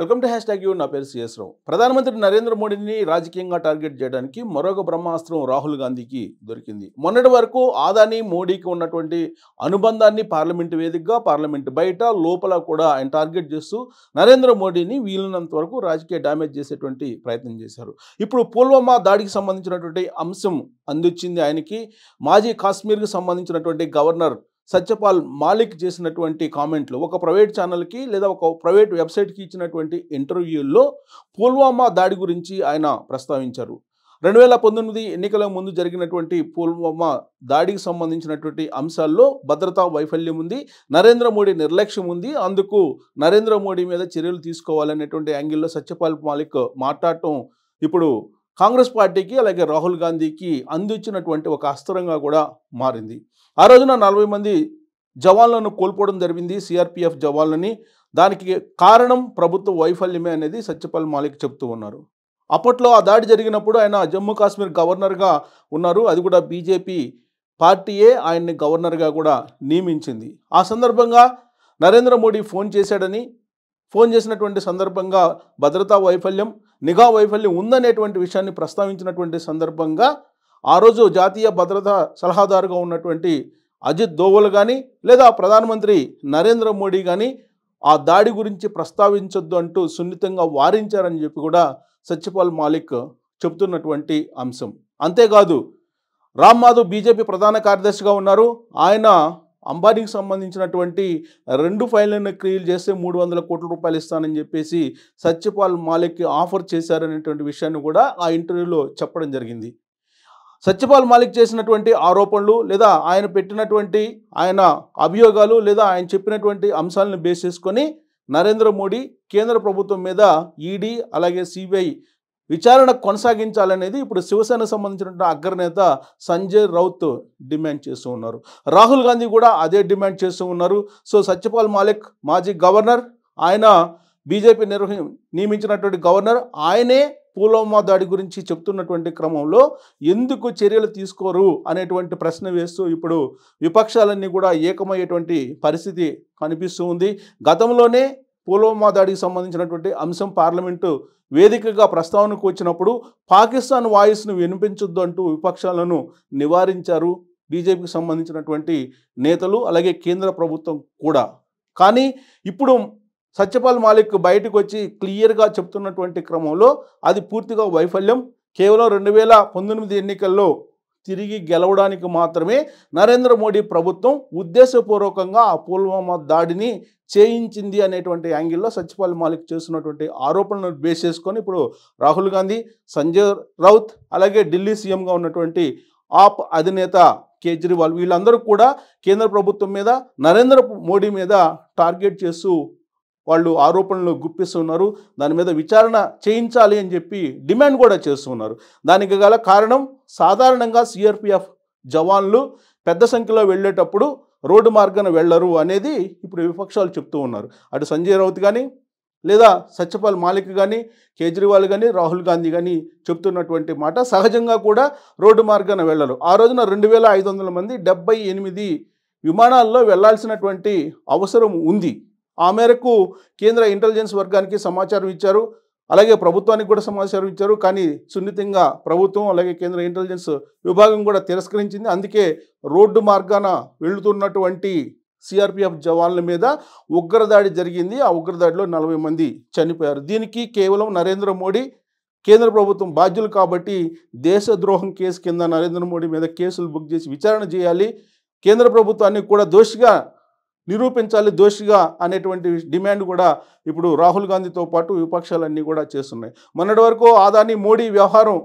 welcome to hashtag U నా పేరు CS రావు ప్రధానమంత్రి నరేంద్ర మోడీని రాజకీయంగా టార్గెట్ చేయడానికి మరొక బ్రహ్మాస్త్రం రాహుల్ గాంధీకి దొరికింది మొన్నటి వరకు ఆదాని మోడీకి ఉన్నటువంటి అనుబంధాన్ని పార్లమెంటు వేదికగా పార్లమెంటు బయట లోపల కూడా ఆయన టార్గెట్ చేస్తూ నరేంద్ర మోడీని వీలున్నంత వరకు రాజకీయ డ్యామేజ్ చేసేటువంటి ప్రయత్నం చేశారు ఇప్పుడు పుల్వామా దాడికి సంబంధించినటువంటి అంశం అందించింది ఆయనకి మాజీ కాశ్మీర్కి సంబంధించినటువంటి గవర్నర్ సత్యపాల్ మాలిక్ చేసినటువంటి కామెంట్లు ఒక ప్రైవేట్ ఛానల్కి లేదా ఒక ప్రైవేట్ వెబ్సైట్కి ఇచ్చినటువంటి ఇంటర్వ్యూల్లో పుల్వామా దాడి గురించి ఆయన ప్రస్తావించారు రెండు వేల పంతొమ్మిది ఎన్నికల ముందు జరిగినటువంటి పుల్వామా దాడికి సంబంధించినటువంటి అంశాల్లో భద్రతా వైఫల్యం ఉంది నరేంద్ర మోడీ నిర్లక్ష్యం ఉంది అందుకు నరేంద్ర మోడీ మీద చర్యలు తీసుకోవాలనేటువంటి యాంగిల్లో సత్యపాల్ మాలిక్ మాట్లాడటం ఇప్పుడు కాంగ్రెస్ పార్టీకి అలాగే రాహుల్ గాంధీకి అందించినటువంటి ఒక అస్త్రంగా కూడా మారింది ఆ రోజున నలభై మంది జవాన్లను కోల్పోవడం జరిగింది సిఆర్పిఎఫ్ జవాన్లని దానికి కారణం ప్రభుత్వ వైఫల్యమే అనేది సత్యపాల్ మాలిక్ చెప్తూ ఉన్నారు అప్పట్లో ఆ దాడి జరిగినప్పుడు ఆయన జమ్మూ కాశ్మీర్ గవర్నర్గా ఉన్నారు అది కూడా బీజేపీ పార్టీయే ఆయన్ని గవర్నర్గా కూడా నియమించింది ఆ సందర్భంగా నరేంద్ర మోడీ ఫోన్ చేశాడని ఫోన్ చేసినటువంటి సందర్భంగా భద్రతా వైఫల్యం నిఘా వైఫల్యం ఉందనేటువంటి విషయాన్ని ప్రస్తావించినటువంటి సందర్భంగా ఆ రోజు జాతీయ భద్రతా సలహాదారుగా ఉన్నటువంటి అజిత్ దోవల్ కానీ లేదా ప్రధానమంత్రి నరేంద్ర మోడీ కానీ ఆ దాడి గురించి ప్రస్తావించొద్దు అంటూ సున్నితంగా వారించారని చెప్పి కూడా సత్యపాల్ మాలిక్ చెబుతున్నటువంటి అంశం అంతేకాదు రామ్ మాధవ్ బీజేపీ ప్రధాన కార్యదర్శిగా ఉన్నారు ఆయన అంబానీకి సంబంధించినటువంటి రెండు ఫైళ్ళను క్రియలు చేస్తే మూడు వందల కోట్ల రూపాయలు ఇస్తానని చెప్పేసి సత్యపాల్ మాలిక్కి ఆఫర్ చేశారనేటువంటి విషయాన్ని కూడా ఆ ఇంటర్వ్యూలో చెప్పడం జరిగింది సత్యపాల్ మాలిక్ చేసినటువంటి ఆరోపణలు లేదా ఆయన పెట్టినటువంటి ఆయన అభియోగాలు లేదా ఆయన చెప్పినటువంటి అంశాలను బేస్ చేసుకొని నరేంద్ర మోడీ కేంద్ర ప్రభుత్వం మీద ఈడీ అలాగే సిబిఐ విచారణ కొనసాగించాలనేది ఇప్పుడు శివసేన సంబంధించినటువంటి అగ్రనేత సంజయ్ రౌత్ డిమాండ్ చేస్తూ ఉన్నారు రాహుల్ గాంధీ కూడా అదే డిమాండ్ చేస్తూ ఉన్నారు సో సత్యపాల్ మాలిక్ మాజీ గవర్నర్ ఆయన బీజేపీ నిర్వహి నియమించినటువంటి గవర్నర్ ఆయనే పూలమ్మ దాడి గురించి చెప్తున్నటువంటి క్రమంలో ఎందుకు చర్యలు తీసుకోరు అనేటువంటి ప్రశ్న వేస్తూ ఇప్పుడు విపక్షాలన్నీ కూడా ఏకమయ్యేటువంటి పరిస్థితి కనిపిస్తూ ఉంది గతంలోనే పుల్వామా దాడికి సంబంధించినటువంటి అంశం పార్లమెంటు వేదికగా ప్రస్తావనకు వచ్చినప్పుడు పాకిస్తాన్ వాయిస్ను వినిపించొద్దు అంటూ విపక్షాలను నివారించారు బీజేపీకి సంబంధించినటువంటి నేతలు అలాగే కేంద్ర ప్రభుత్వం కూడా కానీ ఇప్పుడు సత్యపాల్ మాలిక్ బయటకు వచ్చి క్లియర్గా చెప్తున్నటువంటి క్రమంలో అది పూర్తిగా వైఫల్యం కేవలం రెండు వేల పంతొమ్మిది ఎన్నికల్లో తిరిగి గెలవడానికి మాత్రమే నరేంద్ర మోడీ ప్రభుత్వం ఉద్దేశపూర్వకంగా ఆ పుల్వామా దాడిని చేయించింది అనేటువంటి యాంగిల్లో సత్యపాల్ మాలిక్ చేస్తున్నటువంటి ఆరోపణలను బేస్ చేసుకొని ఇప్పుడు రాహుల్ గాంధీ సంజయ్ రౌత్ అలాగే ఢిల్లీ సీఎంగా ఉన్నటువంటి ఆప్ అధినేత కేజ్రీవాల్ వీళ్ళందరూ కూడా కేంద్ర ప్రభుత్వం మీద నరేంద్ర మోడీ మీద టార్గెట్ చేస్తూ వాళ్ళు ఆరోపణలు గుప్పిస్తున్నారు దాని మీద విచారణ చేయించాలి అని చెప్పి డిమాండ్ కూడా చేస్తున్నారు దానికి గల కారణం సాధారణంగా సిఆర్పిఎఫ్ జవాన్లు పెద్ద సంఖ్యలో వెళ్ళేటప్పుడు రోడ్డు మార్గాన వెళ్ళరు అనేది ఇప్పుడు విపక్షాలు చెప్తూ ఉన్నారు అటు సంజయ్ రౌత్ కానీ లేదా సత్యపాల్ మాలిక్ కానీ కేజ్రీవాల్ కానీ రాహుల్ గాంధీ కానీ చెప్తున్నటువంటి మాట సహజంగా కూడా రోడ్డు మార్గాన వెళ్ళరు ఆ రోజున రెండు వేల ఐదు వందల మంది డెబ్బై ఎనిమిది విమానాల్లో వెళ్లాల్సినటువంటి అవసరం ఉంది ఆ మేరకు కేంద్ర ఇంటెలిజెన్స్ వర్గానికి సమాచారం ఇచ్చారు అలాగే ప్రభుత్వానికి కూడా సమాచారం ఇచ్చారు కానీ సున్నితంగా ప్రభుత్వం అలాగే కేంద్ర ఇంటెలిజెన్స్ విభాగం కూడా తిరస్కరించింది అందుకే రోడ్డు మార్గాన వెళుతున్నటువంటి సిఆర్పిఎఫ్ జవాన్ల మీద ఉగ్రదాడి జరిగింది ఆ ఉగ్రదాడిలో నలభై మంది చనిపోయారు దీనికి కేవలం నరేంద్ర మోడీ కేంద్ర ప్రభుత్వం బాధ్యులు కాబట్టి దేశద్రోహం కేసు కింద నరేంద్ర మోడీ మీద కేసులు బుక్ చేసి విచారణ చేయాలి కేంద్ర ప్రభుత్వాన్ని కూడా దోషిగా నిరూపించాలి దోషిగా అనేటువంటి డిమాండ్ కూడా ఇప్పుడు రాహుల్ గాంధీతో పాటు విపక్షాలన్నీ కూడా చేస్తున్నాయి మొన్నటి వరకు ఆదాని మోడీ వ్యవహారం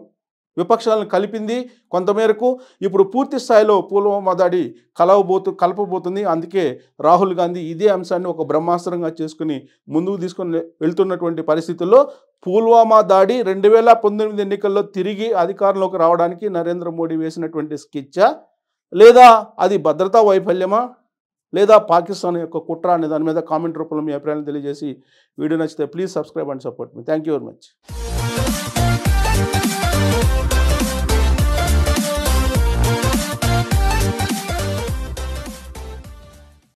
విపక్షాలను కలిపింది కొంతమేరకు ఇప్పుడు పూర్తి స్థాయిలో పూర్వమా దాడి కలవబోతు కలపబోతుంది అందుకే రాహుల్ గాంధీ ఇదే అంశాన్ని ఒక బ్రహ్మాస్త్రంగా చేసుకుని ముందుకు తీసుకుని వెళ్తున్నటువంటి పరిస్థితుల్లో పుల్వామా దాడి రెండు వేల పంతొమ్మిది ఎన్నికల్లో తిరిగి అధికారంలోకి రావడానికి నరేంద్ర మోడీ వేసినటువంటి స్కిచ్చా లేదా అది భద్రతా వైఫల్యమా లేదా పాకిస్తాన్ యొక్క కుట్ర అనే దాని మీద కామెంట్ రూపంలో మీ అభిప్రాయాలు తెలియజేసి వీడియో నచ్చితే ప్లీజ్ సబ్స్క్రైబ్ అండ్ సపోర్ట్ మీ థ్యాంక్ యూ వెరీ మచ్